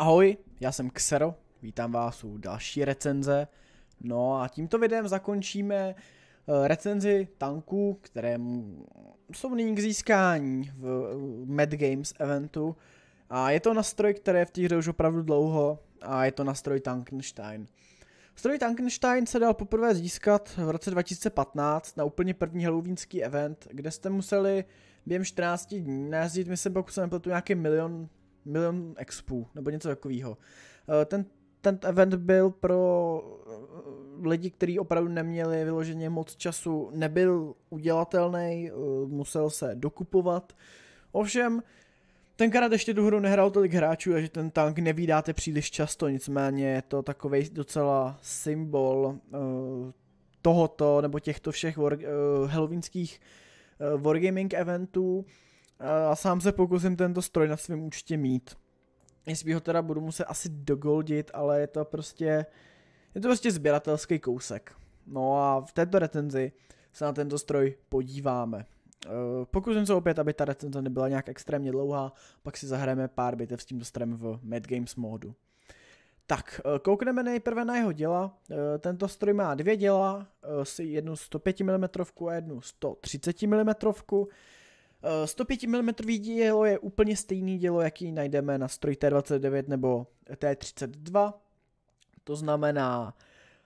Ahoj, já jsem Xero, vítám vás u další recenze. No a tímto videem zakončíme eh, recenzi tanků, které jsou nyní k získání v Mad Games eventu. A je to nástroj, který je v té hře už opravdu dlouho a je to nástroj Tankenstein. Stroj Tankenstein se dal poprvé získat v roce 2015 na úplně první halloweenský event, kde jste museli během 14 dní najezdit, myslím, pokud se nepletu, nějaký milion Milion expů, nebo něco takového. Eh, ten, ten event byl pro eh, lidi, kteří opravdu neměli vyloženě moc času, nebyl udělatelný, eh, musel se dokupovat. Ovšem, Tenkrát ještě tu hru nehrál tolik hráčů, takže ten tank nevídáte příliš často, nicméně je to takový docela symbol tohoto nebo těchto všech war, uh, halloweenských uh, wargaming eventů a sám se pokusím tento stroj na svém účtě mít. Jestli ho teda budu muset asi dogoldit, ale je to prostě, je to prostě sběratelský kousek. No a v této recenzi se na tento stroj podíváme. E, pokusím se opět, aby ta recenze nebyla nějak extrémně dlouhá, pak si zahrajeme pár bitev s tímto strojem v Mad Games módu. Tak, e, koukneme nejprve na jeho děla. E, tento stroj má dvě děla, jednu 105 mm a jednu 130 mm. 105 eh, mm dílo je úplně stejný dílo, jaký najdeme na stroj T29 nebo T32. To znamená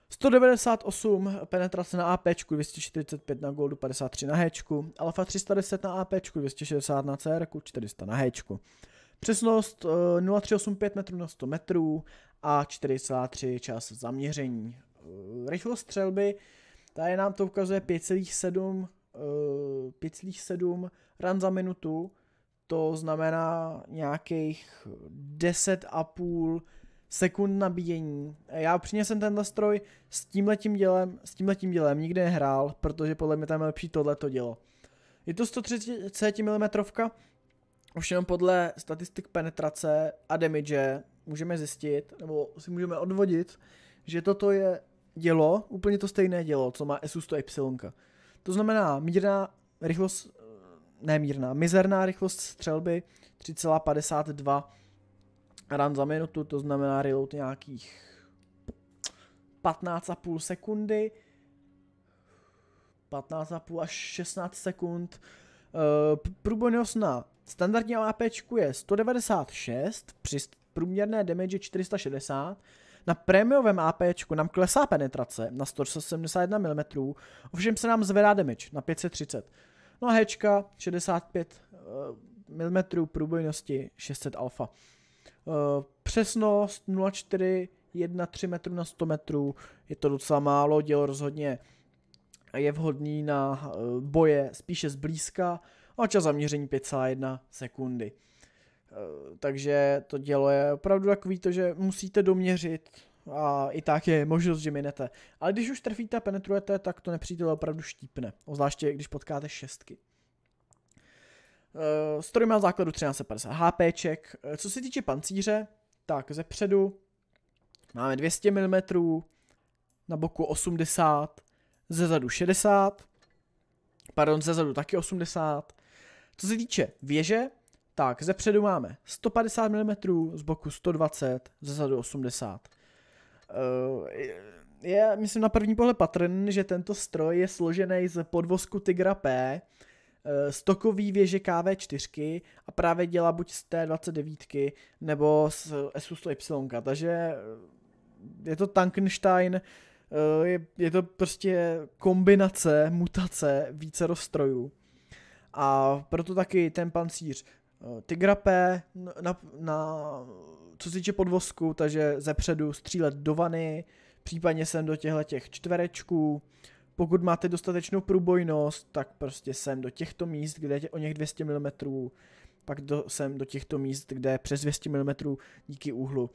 198 penetrace na AP, 245 na goldu, 53 na H, alfa 310 na AP, 260 na CR, 400 na H. Přesnost 0,385 eh, metrů na 100 metrů a 43 čas zaměření. Eh, rychlost střelby, ta je nám to ukazuje 5,7 5,7 ran za minutu, to znamená nějakých 10,5 sekund nabíjení. Já upřímně jsem tenhle stroj s tímhletím dělem, s tímhletím dělem nikdy nehrál, protože podle mě tam je lepší tohleto dělo. Je to 130 mm, už jenom podle statistik penetrace a damage můžeme zjistit, nebo si můžeme odvodit, že toto je dělo, úplně to stejné dělo, co má SU100Y. To znamená mírná rychlost, eh, nemírná, mírná, mizerná rychlost střelby 3,52 ran za minutu, to znamená reload nějakých 15,5 sekundy, 15,5 až 16 sekund. Eh, průbojnost na standardní AP je 196, při průměrné damage 460, na prémiovém AP nám klesá penetrace na 171 mm, ovšem se nám zvedá damage na 530. No a hečka 65 mm průbojnosti 600 alfa. Eh, přesnost 0,413 m na 100 metrů, je to docela málo, dělo rozhodně je vhodný na eh, boje spíše zblízka a čas zaměření 5,1 sekundy. Eh, takže to dělo je opravdu takový to, že musíte doměřit a i tak je možnost, že minete. Ale když už trfíte a penetrujete, tak to nepřítel opravdu štípne. Ozvláště, když potkáte šestky. Uh, eh, stroj má základu 1350 HPček. Eh, co se týče pancíře, tak ze předu máme 200 mm, na boku 80, ze zadu 60, pardon, ze zadu taky 80. Co se týče věže, tak ze předu máme 150 mm, z boku 120, ze zadu 80. Eh, je, myslím, na první pohled patrný, že tento stroj je složený z podvozku Tigra P, eh, stokový věže KV4 a právě dělá buď z T29 nebo z SU100Y, takže eh, je to Tankenstein, je, je to prostě kombinace, mutace více rozstrojů. A proto taky ten pancíř Eh, Tigrapé na, na, na co se týče podvozku, takže předu střílet do vany, případně sem do těchto těch čtverečků. Pokud máte dostatečnou průbojnost, tak prostě sem do těchto míst, kde je o něch 200 mm, pak do, sem do těchto míst, kde je přes 200 mm díky úhlu.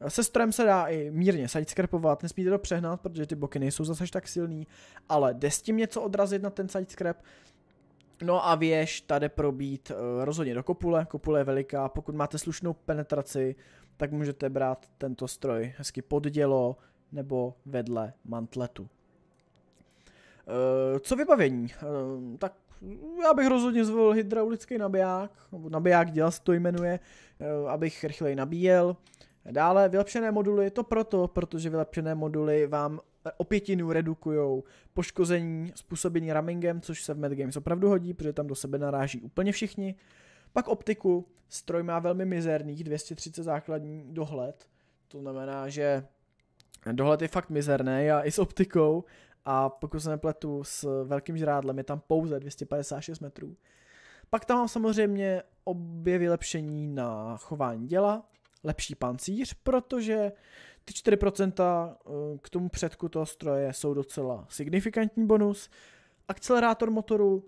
Eh, se strojem se dá i mírně sidescrapovat, nesmíte to přehnat, protože ty boky nejsou zase tak silný, ale jde s tím něco odrazit na ten sidescrap, No a věž tady probít eh, rozhodně do kopule, kopule je veliká, pokud máte slušnou penetraci, tak můžete brát tento stroj hezky pod dělo nebo vedle mantletu. Eh, co vybavení? Eh, tak já bych rozhodně zvolil hydraulický nabiják, nebo nabiják děla se to jmenuje, abych rychleji nabíjel. Dále vylepšené moduly, to proto, protože vylepšené moduly vám o pětinu redukují poškození způsobený ramingem, což se v Games opravdu hodí, protože tam do sebe naráží úplně všichni. Pak optiku, stroj má velmi mizerných 230 základní dohled, to znamená, že dohled je fakt mizerný a i s optikou a pokud se nepletu s velkým žrádlem je tam pouze 256 metrů. Pak tam mám samozřejmě obě vylepšení na chování děla, lepší pancíř, protože ty 4% eh, k tomu předku toho stroje jsou docela signifikantní bonus. Akcelerátor motoru,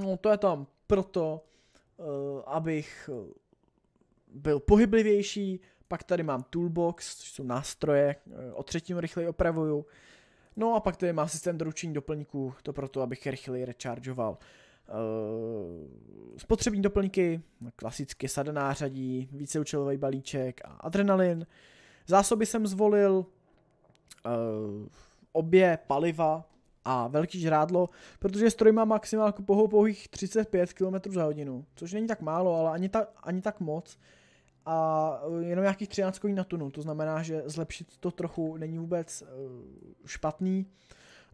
no to je tam proto, eh, abych eh, byl pohyblivější, pak tady mám toolbox, což jsou nástroje, o třetím rychleji opravuju. No a pak tady má systém doručení doplňků, to proto, abych je rychleji rechargeoval. Spotřební doplňky, klasicky sadená řadí, víceúčelový balíček a adrenalin. Zásoby jsem zvolil uh, obě paliva a velký žrádlo, protože stroj má maximálku pohou pouhých 35 km za hodinu, což není tak málo, ale ani, ta, ani tak moc. A eh, jenom nějakých 13 koní na tunu, to znamená, že zlepšit to trochu není vůbec uh, špatný.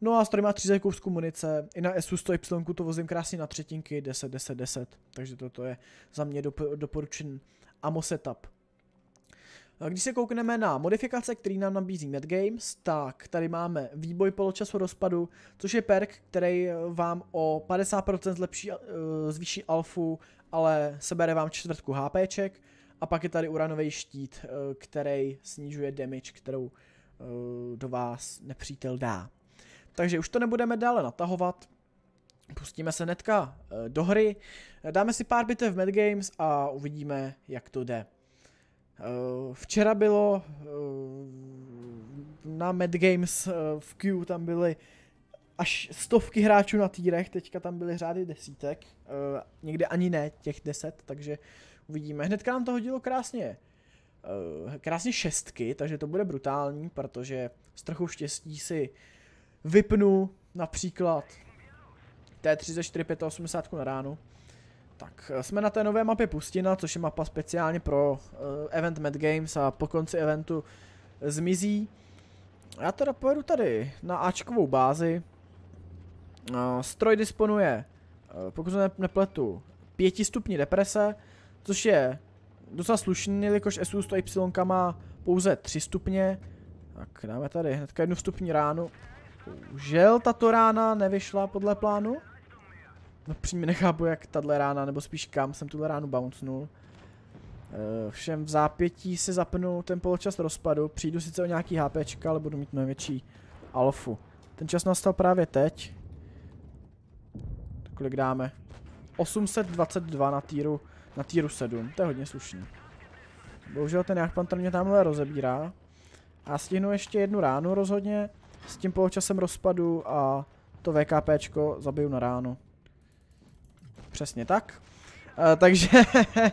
No a stroj má 30 kousků munice, i na SU 100Y to vozím krásně na třetinky, 10, 10, 10, takže toto je za mě dop- doporučen AMO setup. Když se koukneme na modifikace, který nám nabízí NetGames, tak tady máme výboj poločasu rozpadu, což je perk, který vám o 50% zlepší, eh, zvýší alfu, ale sebere vám čtvrtku HPček. A pak je tady uranový štít, eh, který snižuje damage, kterou eh, do vás nepřítel dá. Takže už to nebudeme dále natahovat, pustíme se netka do hry, dáme si pár bitev v Mad Games a uvidíme, jak to jde. Eh, včera bylo eh, na Mad Games eh, v Q, tam byly až stovky hráčů na týrech, teďka tam byly řády desítek, někde ani ne těch deset, takže uvidíme. Hnedka nám to hodilo krásně krásně šestky, takže to bude brutální, protože s trochu štěstí si vypnu například T34 85 na ránu tak, eh, jsme na té nové mapě Pustina, což je mapa speciálně pro uh, event Mad Games a po konci eventu eh, zmizí. Já teda pojedu tady na Ačkovou bázi. Uh, stroj disponuje, uh, pokud se nepletu, pětistupní stupní deprese, což je docela slušný, jelikož SU 100Y má pouze 3 stupně. Tak dáme tady hnedka jednu stupní ránu. Žel tato rána nevyšla podle plánu. Přímě nechápu, jak tahle rána, nebo spíš kam jsem tuhle ránu bouncnul. Eh, všem v zápětí se zapnu ten poločas rozpadu, přijdu sice o nějaký HP, ale budu mít mnohem větší alfu. Ten čas nastal právě teď. Kolik dáme? 822 na týru, na týru 7, to je hodně slušný. Bohužel ten jachpanter mě tamhle rozebírá. A stihnu ještě jednu ránu rozhodně, s tím poločasem rozpadu a to VKPčko zabiju na ránu. Přesně tak. Uh, takže uh,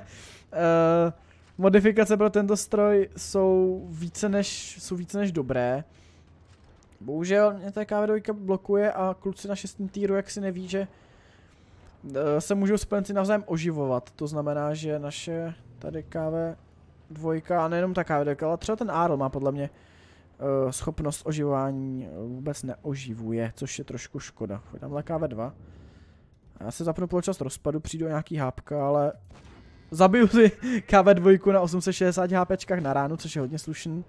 modifikace pro tento stroj jsou více než, jsou více než dobré. Bohužel mě ta KV2 blokuje a kluci na šestém týru jak si neví, že uh, se můžou spojenci navzájem oživovat. To znamená, že naše tady KV2, a nejenom ta KV2, ale třeba ten Arl má podle mě uh, schopnost oživování vůbec neoživuje, což je trošku škoda. Chodám KV2. Já se zapnu poločas rozpadu, přijdu nějaký hápka, ale zabiju si KV2 na 860 HPčkách na ránu, což je hodně slušný.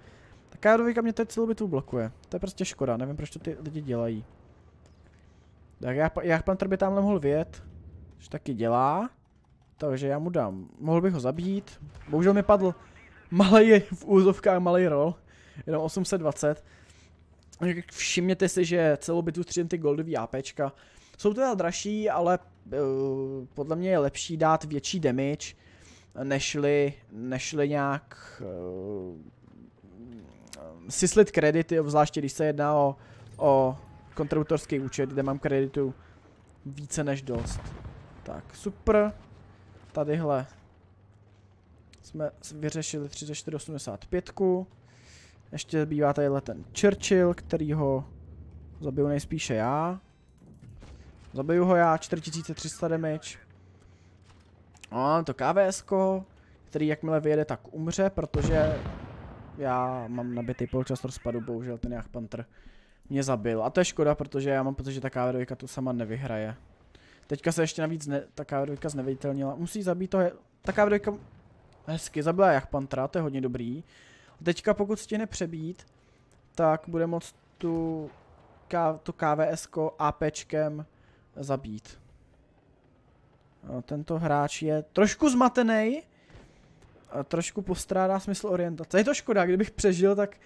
Tak KV2 mě teď celou bitvu blokuje. To je prostě škoda, nevím proč to ty lidi dělají. Tak já, já pan by tamhle mohl vět, že taky dělá. Takže já mu dám, mohl bych ho zabít. Bohužel mi padl malej, v úzovkách malý rol. jenom 820. Všimněte si, že celou bitvu střídím ty goldový APčka, jsou teda dražší, ale uh, podle mě je lepší dát větší damage, Nešli, nešli nějak uh, eh, sislit kredity, obzvláště když se jedná o, o kontributorský účet, kde mám kreditu více než dost. Tak, super. Tadyhle jsme vyřešili 3485. Ještě zbývá tadyhle ten Churchill, ho zabiju nejspíše já. Zabiju ho já, 4300 damage. A no, to kvs který jakmile vyjede, tak umře, protože já mám nabitý polčas rozpadu, bohužel ten jak Panther mě zabil. A to je škoda, protože já mám pocit, že ta KV2 sama nevyhraje. Teďka se ještě navíc ne, ta KV2 zneviditelnila. Musí zabít to, ta KV2 hezky zabila Jachpantra, to je hodně dobrý. A teďka pokud stihne přebít, tak bude moc tu, tu to KVS APčkem zabít. tento hráč je trošku zmatený, a trošku postrádá smysl orientace. Je to škoda, kdybych přežil, tak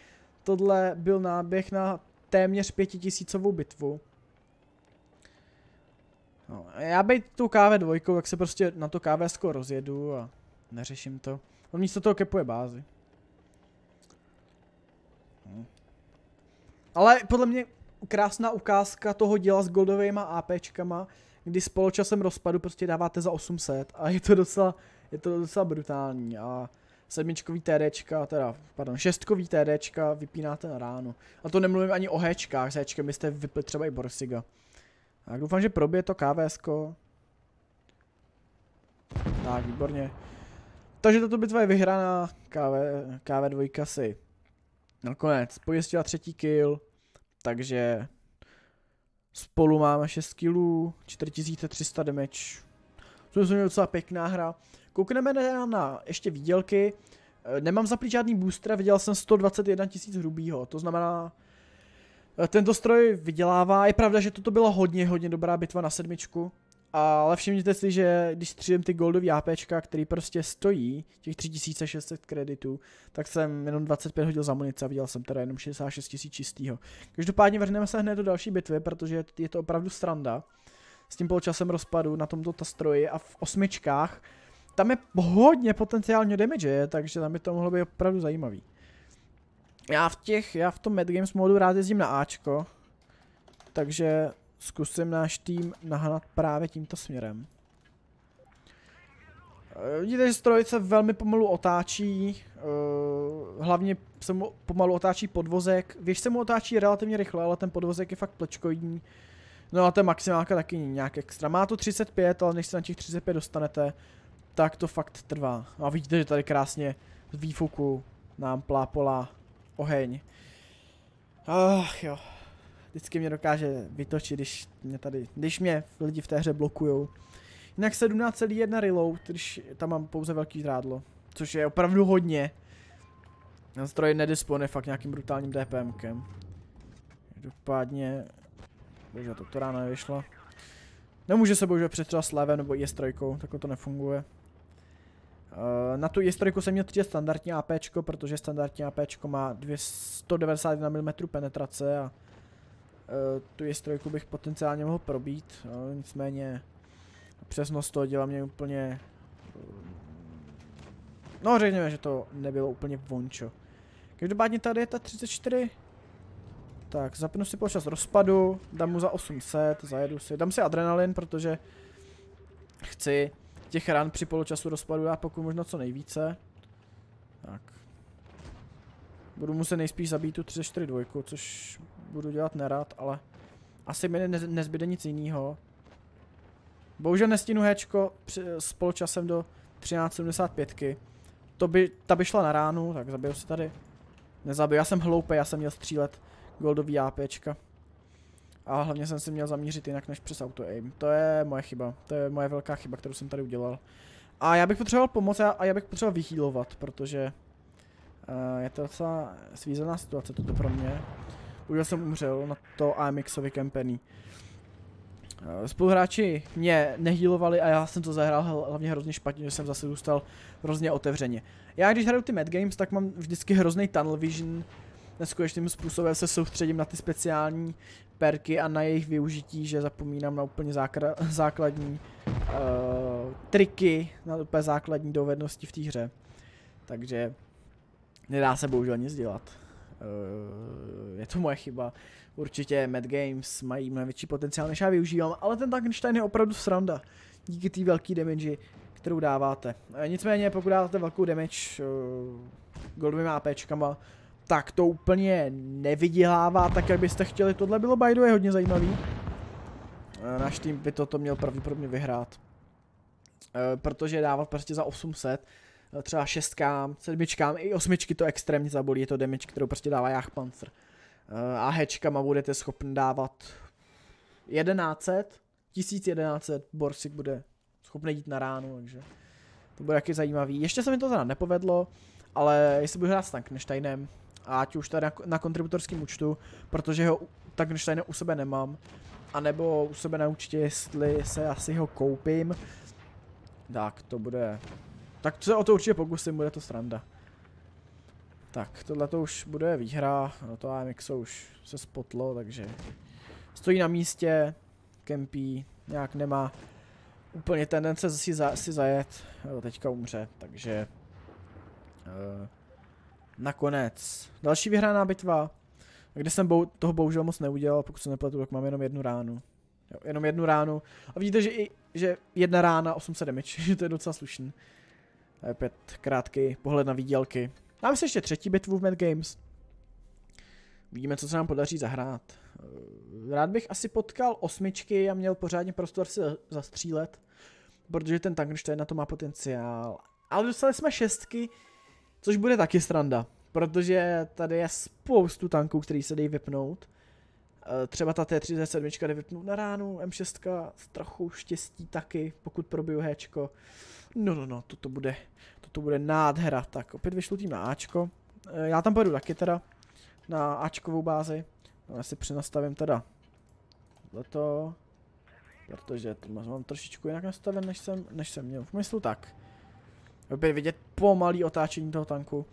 tohle byl náběh na téměř pětitisícovou bitvu. No, já bych tu káve dvojkou, jak se prostě na to skoro rozjedu a neřeším to. On no, místo toho kepuje bázi. No. Ale podle mě krásná ukázka toho díla s goldovými APčkama, kdy s poločasem rozpadu prostě dáváte za 800 a je to docela, je to docela brutální a sedmičkový TDčka, teda, pardon, šestkový TDčka vypínáte na ráno. A to nemluvím ani o Hčkách, s Hčkem byste vypli třeba i Borsiga. Tak doufám, že probije to KVSko. Tak, výborně. Takže tato bitva je vyhraná, KV, KV2 si nakonec pojistila třetí kill, takže spolu máme 6 killů, 4300 damage. To je docela pěkná hra. Koukneme na, na ještě výdělky. Eh, nemám zaplý žádný booster, viděl jsem 121 tisíc hrubýho, to znamená, eh, tento stroj vydělává. Je pravda, že toto byla hodně, hodně dobrá bitva na sedmičku. Ale všimněte si, že když střídím ty goldový AP, který prostě stojí těch 3600 kreditů, tak jsem jenom 25 hodil za munice a viděl jsem teda jenom 66 000 čistýho. Každopádně vrhneme se hned do další bitvy, protože je to opravdu stranda. S tím polčasem rozpadu na tomto ta stroji a v osmičkách tam je hodně potenciálního damage, takže tam by to mohlo být opravdu zajímavý. Já v těch, já v tom Mad Games modu rád jezdím na Ačko, takže zkusím náš tým nahnat právě tímto směrem. Eh, vidíte, že stroj se velmi pomalu otáčí, eh, hlavně se mu pomalu otáčí podvozek. Věž se mu otáčí relativně rychle, ale ten podvozek je fakt plečkojní. No a ta maximálka taky nějak extra. Má to 35, ale než se na těch 35 dostanete, tak to fakt trvá. No a vidíte, že tady krásně z výfuku nám plápolá oheň. Ach jo. Vždycky mě dokáže vytočit, když mě tady, když mě lidi v té hře blokujou. Jinak 17,1 reload, když tam mám pouze velký zrádlo, což je opravdu hodně. Ten stroj nedisponuje fakt nějakým brutálním DPMkem. Každopádně... Bože, to, to ráno nevyšlo. Nemůže se bohužel přetřela e s levem nebo je strojkou, trojkou, takhle to nefunguje. Uh, na tu i3 e jsem měl tři standardní AP, protože standardní AP má 291 mm penetrace a Eh, tu je strojku bych potenciálně mohl probít, eh, nicméně přesnost toho dělá mě úplně... Eh, no řekněme, že to nebylo úplně vončo. Každopádně tady je ta 34. Tak, zapnu si počas rozpadu, dám mu za 800, zajedu si, dám si adrenalin, protože chci těch ran při poločasu rozpadu dát pokud možno co nejvíce. Tak. Budu muset nejspíš zabít tu 34 dvojku. což budu dělat nerad, ale asi mi nezbyde nic jiného. Bohužel nestínu Hčko s do 1375. To by, ta by šla na ránu, tak zabiju si tady. Nezabiju, já jsem hloupý, já jsem měl střílet goldový APčka. A hlavně jsem si měl zamířit jinak než přes auto aim. To je moje chyba, to je moje velká chyba, kterou jsem tady udělal. A já bych potřeboval pomoc a já bych potřeboval vyhýlovat, protože uh, je to docela svízená situace toto pro mě. Už jsem umřel na to AMXový kempený. Eh, spoluhráči mě nehýlovali a já jsem to zahrál hlavně hrozně špatně, že jsem zase zůstal hrozně otevřeně. Já když hraju ty Mad Games, tak mám vždycky hrozný tunnel vision, neskutečným způsobem se soustředím na ty speciální perky a na jejich využití, že zapomínám na úplně základní uh, triky, na úplně základní dovednosti v té hře. Takže nedá se bohužel nic dělat. Eh, je to moje chyba. Určitě Mad Games mají mnohem větší potenciál, než já využívám, ale ten Tankenstein je opravdu sranda. Díky té velké damage, kterou dáváte. Eh, nicméně, pokud dáváte velkou damage eh, goldovými APčkama, tak to úplně nevydělává tak, jak byste chtěli. Tohle bylo by je hodně zajímavý. Náš tým by toto měl pravděpodobně vyhrát. Protože dávat prostě za 800 Eh, třeba šestkám, sedmičkám, i osmičky to extrémně zabolí, je to damage, kterou prostě dává Jachpanzer. Eh, a hečkama budete schopni dávat 1100, 1100 Borsik bude schopný jít na ránu, takže to bude taky zajímavý. Ještě se mi to teda nepovedlo, ale jestli budu hrát s Tankneštajnem, ať už tady na, na kontributorském účtu, protože ho Tankneštajna u sebe nemám, anebo u sebe na účtě, jestli se asi ho koupím, tak to bude tak se o to určitě pokusím, bude to sranda. Tak, tohle to už bude výhra, no to AMX už se spotlo, takže stojí na místě, kempí, nějak nemá úplně tendence si, za, si zajet, jo, teďka umře, takže uh, nakonec. Další vyhraná bitva, kde jsem bou, toho bohužel moc neudělal, pokud se nepletu, tak mám jenom jednu ránu. Jo, jenom jednu ránu. A vidíte, že, i, že jedna rána 800 damage, že to je docela slušný. Opět eh, krátký pohled na výdělky. Máme se ještě třetí bitvu v Mad Games. Vidíme, co se nám podaří zahrát. Eh, rád bych asi potkal osmičky a měl pořádně prostor si zastřílet, protože ten Tankenstein na to má potenciál. Ale dostali jsme šestky, což bude taky stranda, protože tady je spoustu tanků, který se dají vypnout. Eh, třeba ta T37 jde vypnout na ránu, M6 s trochu štěstí taky, pokud probiju Hčko. No, no, no, toto bude, toto bude nádhera. Tak, opět vyšlu tým na Ačko. E, já tam pojedu taky teda, na Ačkovou bázi. No, já si přenastavím teda leto, protože to mám trošičku jinak nastaven, než jsem, než jsem měl v myslu, tak. Opět vidět pomalý otáčení toho tanku.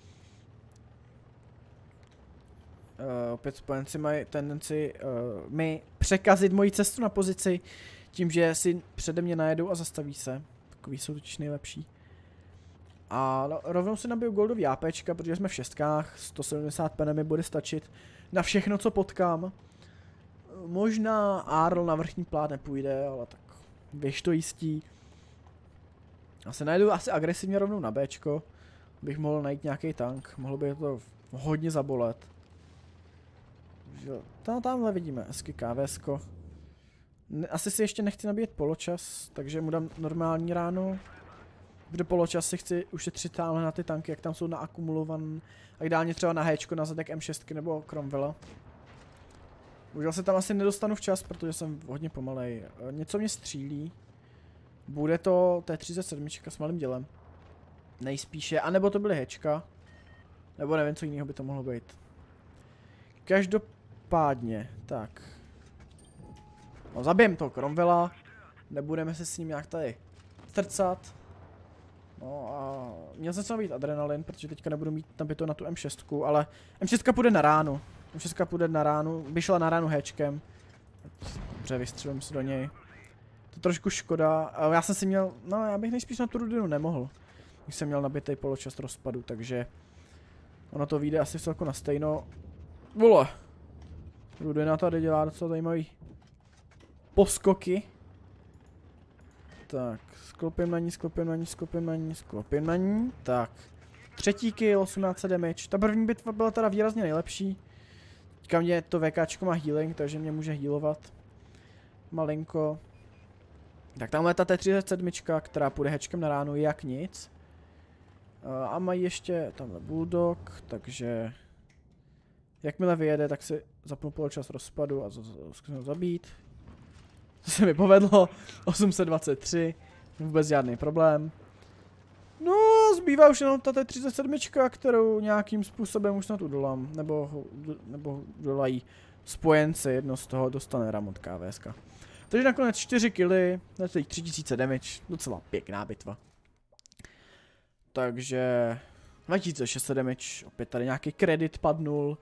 Uh, opět spojenci mají tendenci uh, mi překazit moji cestu na pozici tím, že si přede mě najedou a zastaví se takový jsou totiž nejlepší. A no, rovnou si nabiju goldový AP, protože jsme v šestkách, 170 pene mi bude stačit na všechno, co potkám. Možná Arl na vrchní plát nepůjde, ale tak věž to jistí. A se najdu asi agresivně rovnou na B, bych mohl najít nějaký tank, mohlo by to hodně zabolet. Tam, tamhle vidíme hezky asi si ještě nechci nabíjet poločas, takže mu dám normální ráno. Protože poločas si chci ušetřit tamhle na ty tanky, jak tam jsou naakumulovan. A ideálně třeba na Hčko, na zadek M6 nebo Cromwella. Už se tam asi nedostanu včas, protože jsem hodně pomalej. E, něco mě střílí. Bude to T37 s malým dělem. Nejspíše, anebo to byly hečka. Nebo nevím, co jiného by to mohlo být. Každopádně, tak. No zabijem toho Cromwella. Nebudeme se s ním nějak tady trcat. No a měl jsem být adrenalin, protože teďka nebudu mít tam to na tu M6, ale M6 půjde na ránu. M6 půjde na ránu, by šla na ránu hečkem. Dobře, vystřelím se do něj. To trošku škoda, já jsem si měl, no já bych nejspíš na tu rudinu nemohl. Když jsem měl nabitý poločas rozpadu, takže ono to vyjde asi celku na stejno. Vole! Rudina tady dělá docela zajímavý poskoky. Tak, sklopím na ní, sklopím na ní, sklopím na ní, sklopím na ní. Tak, třetí kill, 18 damage. Ta první bitva byla teda výrazně nejlepší. Teďka mě to VKčko má healing, takže mě může healovat. Malinko. Tak tamhle ta T37, která půjde hečkem na ránu, jak nic. A mají ještě tamhle Bulldog, takže... Jakmile vyjede, tak si zapnu poločas rozpadu a zkusím ho zabít. To se mi povedlo. 823. Vůbec žádný problém. No, zbývá už jenom ta 37 kterou nějakým způsobem už snad udolám. Nebo, nebo udolají spojence, Jedno z toho dostane Ramot KVS. Takže nakonec 4 killy, na 3000 damage, docela pěkná bitva. Takže 2600 damage, opět tady nějaký kredit padnul.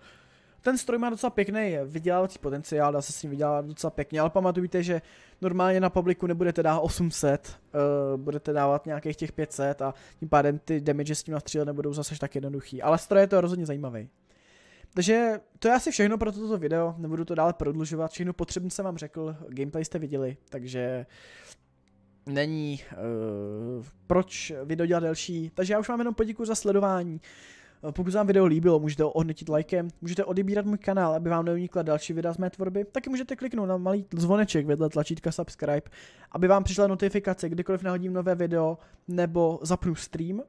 Ten stroj má docela pěkný vydělávací potenciál, dá se s ním vydělávat docela pěkně, ale pamatujte, že normálně na publiku nebudete dávat 800, uh, eh, budete dávat nějakých těch 500 a tím pádem ty damage s tím nastřílet nebudou zase tak jednoduchý, ale stroj je to rozhodně zajímavý. Takže to je asi všechno pro toto video, nebudu to dále prodlužovat, všechno potřebné jsem vám řekl, gameplay jste viděli, takže není uh, proč video dělat delší. Takže já už vám jenom poděkuji za sledování. Eh, pokud se vám video líbilo, můžete ho odnetit lajkem, můžete odebírat můj kanál, aby vám neunikla další videa z mé tvorby. Taky můžete kliknout na malý zvoneček vedle tlačítka subscribe, aby vám přišla notifikace, kdykoliv nahodím nové video nebo zapnu stream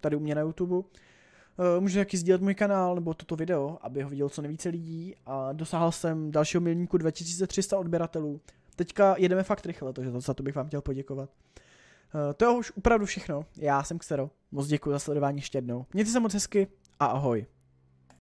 tady u mě na YouTube. Eh, můžete taky sdílet můj kanál nebo toto video, aby ho viděl co nejvíce lidí a dosáhl jsem dalšího milníku 2300 odběratelů. Teďka jedeme fakt rychle, takže za to bych vám chtěl poděkovat. Eh, to je už opravdu všechno. Já jsem Xero. Moc děkuji za sledování ještě jednou. Mějte se moc hezky a ahoj.